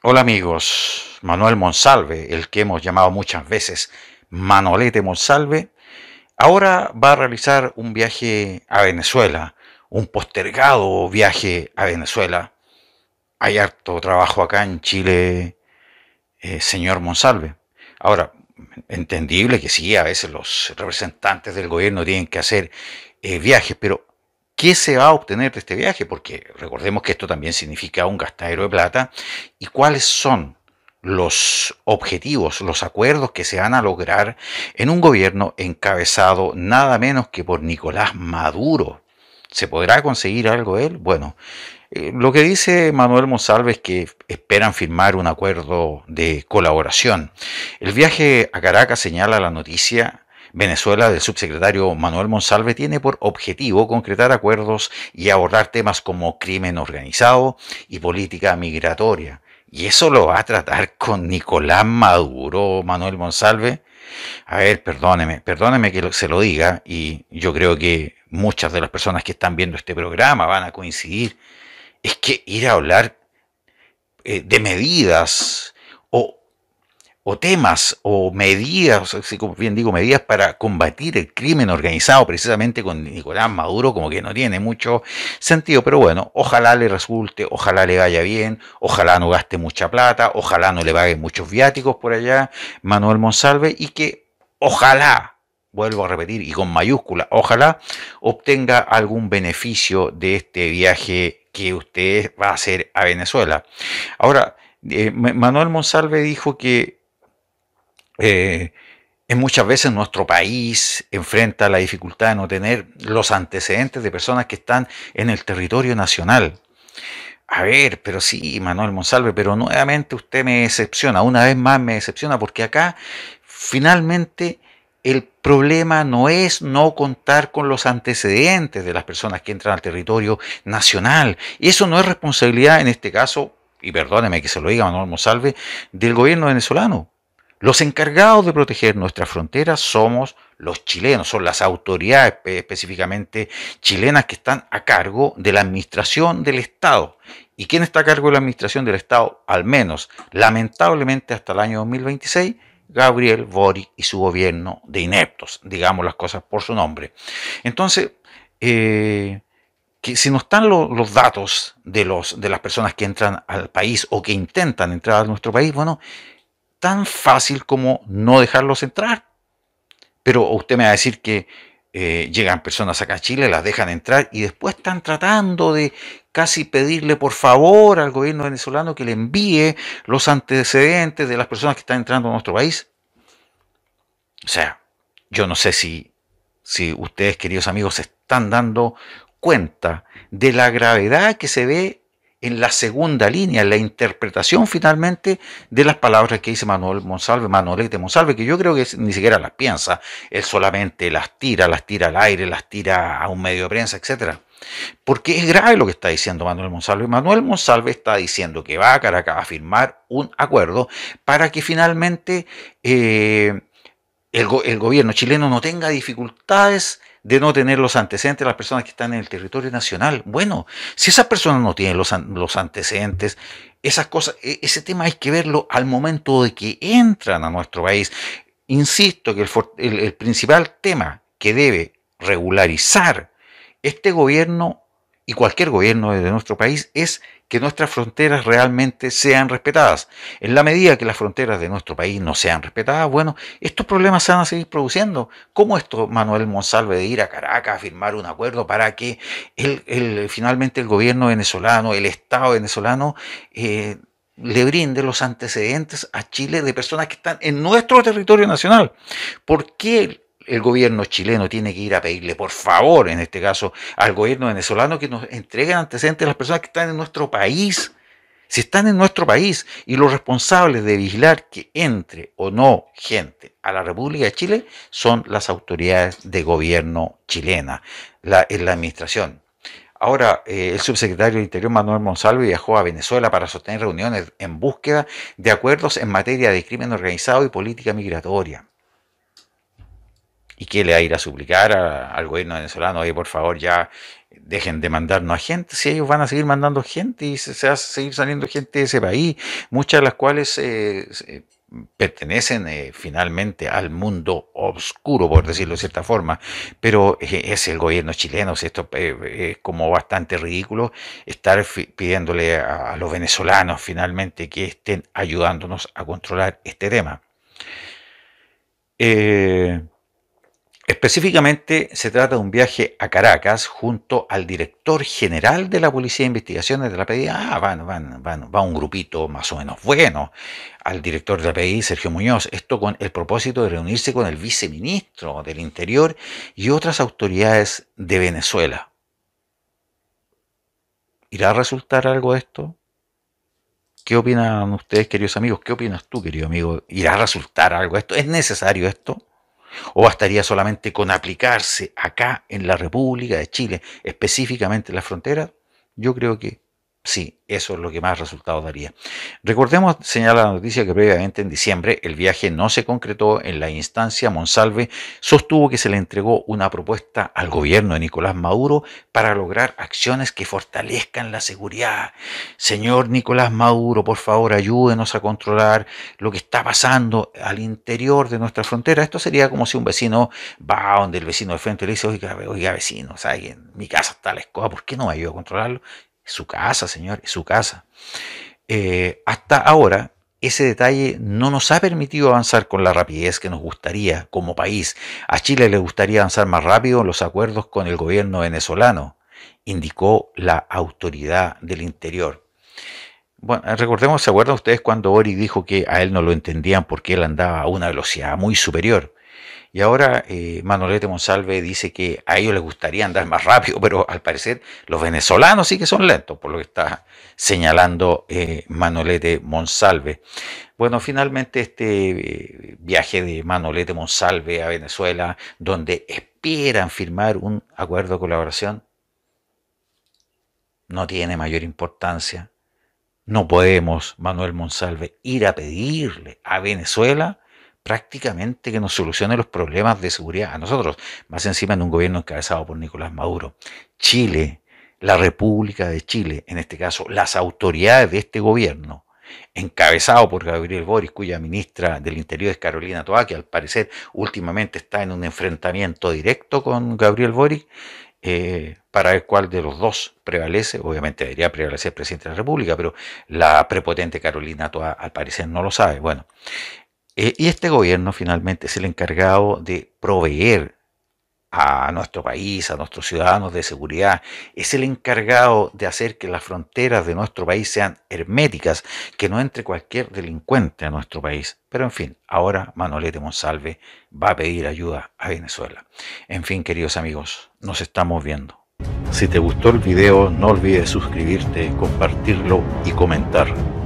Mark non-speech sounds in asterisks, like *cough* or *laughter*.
Hola amigos, Manuel Monsalve, el que hemos llamado muchas veces Manolete Monsalve, ahora va a realizar un viaje a Venezuela, un postergado viaje a Venezuela. Hay harto trabajo acá en Chile, eh, señor Monsalve. Ahora, entendible que sí, a veces los representantes del gobierno tienen que hacer eh, viajes, pero qué se va a obtener de este viaje, porque recordemos que esto también significa un gastadero de plata, y cuáles son los objetivos, los acuerdos que se van a lograr en un gobierno encabezado nada menos que por Nicolás Maduro. ¿Se podrá conseguir algo él? Bueno, eh, lo que dice Manuel Monsalves es que esperan firmar un acuerdo de colaboración. El viaje a Caracas señala la noticia Venezuela del subsecretario Manuel Monsalve tiene por objetivo concretar acuerdos y abordar temas como crimen organizado y política migratoria. ¿Y eso lo va a tratar con Nicolás Maduro, Manuel Monsalve? A ver, perdóneme, perdóneme que se lo diga y yo creo que muchas de las personas que están viendo este programa van a coincidir. Es que ir a hablar eh, de medidas o o temas o medidas, como bien digo, medidas para combatir el crimen organizado, precisamente con Nicolás Maduro, como que no tiene mucho sentido, pero bueno, ojalá le resulte, ojalá le vaya bien, ojalá no gaste mucha plata, ojalá no le paguen muchos viáticos por allá, Manuel Monsalve, y que ojalá, vuelvo a repetir, y con mayúscula, ojalá obtenga algún beneficio de este viaje que usted va a hacer a Venezuela. Ahora, eh, Manuel Monsalve dijo que en eh, muchas veces nuestro país enfrenta la dificultad de no tener los antecedentes de personas que están en el territorio nacional. A ver, pero sí, Manuel Monsalve, pero nuevamente usted me decepciona, una vez más me decepciona, porque acá finalmente el problema no es no contar con los antecedentes de las personas que entran al territorio nacional. Y eso no es responsabilidad, en este caso, y perdóneme que se lo diga Manuel Monsalve, del gobierno venezolano. Los encargados de proteger nuestras fronteras somos los chilenos, son las autoridades eh, específicamente chilenas que están a cargo de la administración del Estado. ¿Y quién está a cargo de la administración del Estado? Al menos, lamentablemente, hasta el año 2026, Gabriel Boric y su gobierno de ineptos, digamos las cosas por su nombre. Entonces, eh, si no están los datos de, los, de las personas que entran al país o que intentan entrar a nuestro país, bueno, tan fácil como no dejarlos entrar. Pero usted me va a decir que eh, llegan personas acá a Chile, las dejan entrar y después están tratando de casi pedirle por favor al gobierno venezolano que le envíe los antecedentes de las personas que están entrando a nuestro país. O sea, yo no sé si, si ustedes, queridos amigos, se están dando cuenta de la gravedad que se ve en la segunda línea, en la interpretación finalmente de las palabras que dice Manuel Monsalve, de Monsalve, que yo creo que ni siquiera las piensa, él solamente las tira, las tira al aire, las tira a un medio de prensa, etcétera. Porque es grave lo que está diciendo Manuel Monsalve. Manuel Monsalve está diciendo que va a Caracas a firmar un acuerdo para que finalmente eh, el, gobierno chileno no tenga dificultades de no tener los antecedentes de las personas que están en el territorio nacional. Bueno, si esas personas no tienen los, los antecedentes, esas cosas, e-, ese tema hay que verlo al momento de que entran a nuestro país. Insisto que el, el principal tema que debe regularizar este gobierno y cualquier gobierno de nuestro país es que nuestras fronteras realmente sean respetadas. En la medida que las fronteras de nuestro país no sean respetadas, bueno, estos problemas se van a seguir produciendo. ¿Cómo esto, Manuel Monsalve, de ir a Caracas a firmar un acuerdo para que finalmente el gobierno venezolano, el Estado venezolano, eh, le brinde los antecedentes a Chile de personas que están en nuestro territorio nacional? ¿Por qué el gobierno chileno tiene que ir a pedirle, por favor, en este caso, al gobierno venezolano que nos entreguen antecedentes de las personas que están en nuestro país. Si están en nuestro país y los responsables de vigilar que entre o no gente a la República de Chile son las autoridades de gobierno chilena, la, la administración. Ahora, eh, el subsecretario de Interior Manuel Monsalvo viajó a Venezuela para sostener reuniones en búsqueda de acuerdos en materia de crimen organizado y política migratoria. ¿Y qué le va a ir a suplicar al gobierno venezolano? Oye, por favor, ya dejen de mandarnos a gente, si ellos van a seguir mandando gente y se, va a seguir saliendo gente de ese país, muchas de las cuales eh, eh, pertenecen eh, finalmente al mundo oscuro, por decirlo de cierta forma, pero es el gobierno chileno, si esto es como bastante ridículo estar pidiéndole a, a los venezolanos finalmente que estén ayudándonos a controlar este tema. Eh, Específicamente se trata de un viaje a Caracas junto al director general de la Policía de Investigaciones de la PDI. Ah, van, van, van, va un grupito más o menos bueno al director de la PDI, Sergio Muñoz. Esto con el propósito de reunirse con el viceministro del Interior y otras autoridades de Venezuela. ¿Irá a resultar algo esto? ¿Qué opinan ustedes, queridos amigos? ¿Qué opinas tú, querido amigo? ¿Irá a resultar algo esto? ¿Es necesario esto? ¿O bastaría solamente con aplicarse acá en la República de Chile, específicamente en la frontera? Yo creo que Sí, eso es lo que más resultado daría. Recordemos, señala la noticia, que previamente en diciembre el viaje no se concretó en la instancia. Monsalve sostuvo que se le entregó una propuesta al gobierno de Nicolás Maduro para lograr acciones que fortalezcan la seguridad. Señor Nicolás Maduro, por favor, ayúdenos a controlar lo que está pasando al interior de nuestra frontera. Esto sería como si un vecino va donde el vecino de frente le dice, oiga, oiga vecino, en mi casa está la escoba, ¿por qué no me ayuda a controlarlo? su casa, señor, es su casa. Eh, hasta ahora, ese detalle no nos ha permitido avanzar con la rapidez que nos gustaría como país. A Chile le gustaría avanzar más rápido en los acuerdos con el gobierno venezolano, indicó la autoridad del interior. Bueno, recordemos, ¿se acuerdan ustedes cuando Ori dijo que a él no lo entendían porque él andaba a una velocidad muy superior? Y ahora eh, Manolete Monsalve dice que a ellos les gustaría andar más rápido, *laughs* pero al parecer los venezolanos sí que son lentos, por lo que está señalando eh, Manolete Monsalve. Bueno, finalmente este eh, viaje de Manolete Monsalve a Venezuela, donde esperan firmar un acuerdo de colaboración, no tiene mayor importancia. No podemos, Manuel Monsalve, ir a pedirle a Venezuela prácticamente que nos solucione los problemas de seguridad a nosotros, más encima en un gobierno encabezado por Nicolás Maduro. Chile, la República de Chile, en este caso las autoridades de este gobierno, encabezado por Gabriel Boris, cuya ministra del Interior es Carolina Toa, que al parecer últimamente está en un enfrentamiento directo con Gabriel Boris, eh, para ver cuál de los dos prevalece. Obviamente debería prevalecer el presidente de la República, pero la prepotente Carolina Toa al parecer no lo sabe. Bueno, eh, y este gobierno finalmente es el encargado de proveer a nuestro país, a nuestros ciudadanos de seguridad, es el encargado de hacer que las fronteras de nuestro país sean herméticas, que no entre cualquier delincuente a nuestro país. Pero en fin, ahora Manolete Monsalve va a pedir ayuda a Venezuela. En fin, queridos amigos, nos estamos viendo. Si te gustó el video, no olvides suscribirte, compartirlo y comentar.